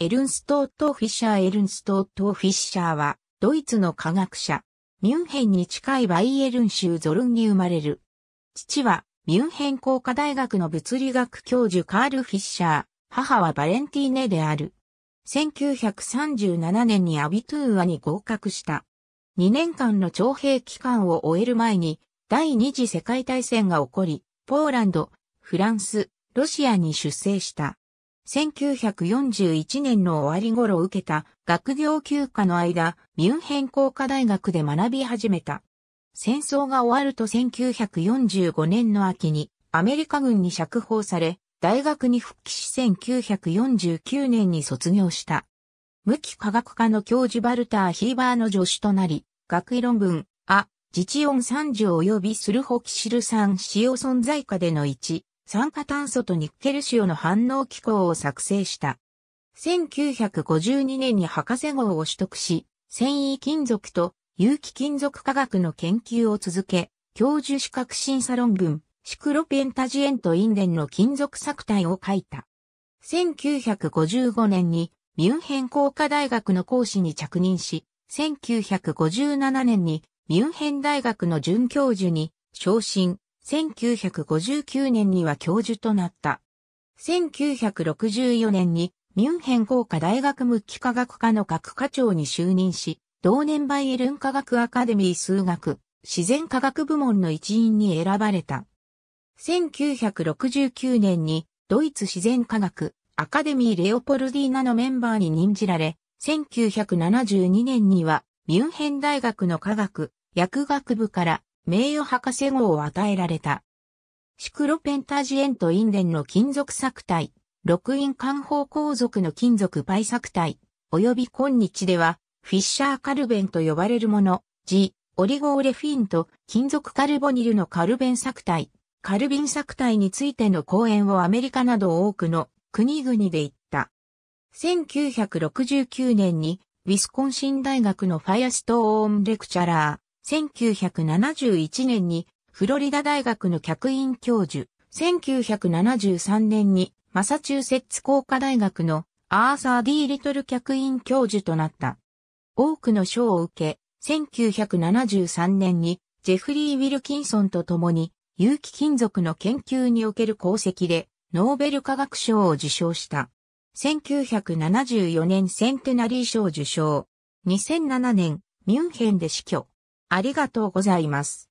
エルンストート・フィッシャー・エルンストート・フィッシャーは、ドイツの科学者。ミュンヘンに近いバイエルン州ゾルンに生まれる。父は、ミュンヘン工科大学の物理学教授カール・フィッシャー。母はバレンティーネである。1937年にアビトゥーアに合格した。2年間の徴兵期間を終える前に、第二次世界大戦が起こり、ポーランド、フランス、ロシアに出征した。1941年の終わり頃受けた学業休暇の間、ミュンヘン工科大学で学び始めた。戦争が終わると1945年の秋にアメリカ軍に釈放され、大学に復帰し1949年に卒業した。無機化学科の教授バルター・ヒーバーの助手となり、学位論文、あ、自治音三条及びスルホキシル酸使用存在下での1、酸化炭素とニッケル塩の反応機構を作成した。1952年に博士号を取得し、繊維金属と有機金属化学の研究を続け、教授資格審査論文、シクロペンタジエントインデンの金属作体を書いた。1955年にミュンヘン工科大学の講師に着任し、1957年にミュンヘン大学の准教授に昇進、1959年には教授となった。1964年にミュンヘン工科大学無機科学科の学科長に就任し、同年バイエルン科学アカデミー数学、自然科学部門の一員に選ばれた。1969年にドイツ自然科学アカデミーレオポルディーナのメンバーに任じられ、1972年にはミュンヘン大学の科学、薬学部から名誉博士号を与えられた。シクロペンタジエントインデンの金属作体、六印官方皇族の金属パイ作体、及び今日では、フィッシャーカルベンと呼ばれるもの、ジ、オリゴーレフィンと金属カルボニルのカルベン作体、カルビン作体についての講演をアメリカなど多くの国々で行った。1969年にウィスコンシン大学のファイアストーンレクチャラー、1971年にフロリダ大学の客員教授、1973年にマサチューセッツ工科大学のアーサー・デー・リトル客員教授となった。多くの賞を受け、1973年にジェフリー・ウィルキンソンと共に有機金属の研究における功績でノーベル化学賞を受賞した。1974年センテナリー賞受賞。2007年ミュンヘンで死去。ありがとうございます。